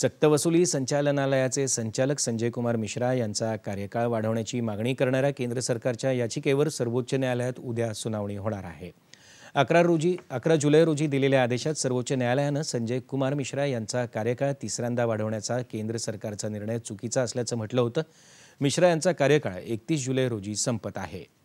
सक्तवसुली संचालनालयाचे संचालक संजय कुमार मिश्रा यांचा कार्यकाळ वाढवण्याची मागणी करणाऱ्या केंद्र सरकारच्या याचिकेवर सर्वोच्च न्यायालयात उद्या सुनावणी होणार आहे अकरा रोजी अकरा जुलै रोजी दिलेल्या आदेशात सर्वोच्च न्यायालयानं संजय कुमार मिश्रा यांचा कार्यकाळ तिसऱ्यांदा वाढवण्याचा केंद्र सरकारचा निर्णय चुकीचा असल्याचं म्हटलं होतं मिश्रा यांचा कार्यकाळ एकतीस जुलै रोजी संपत आहे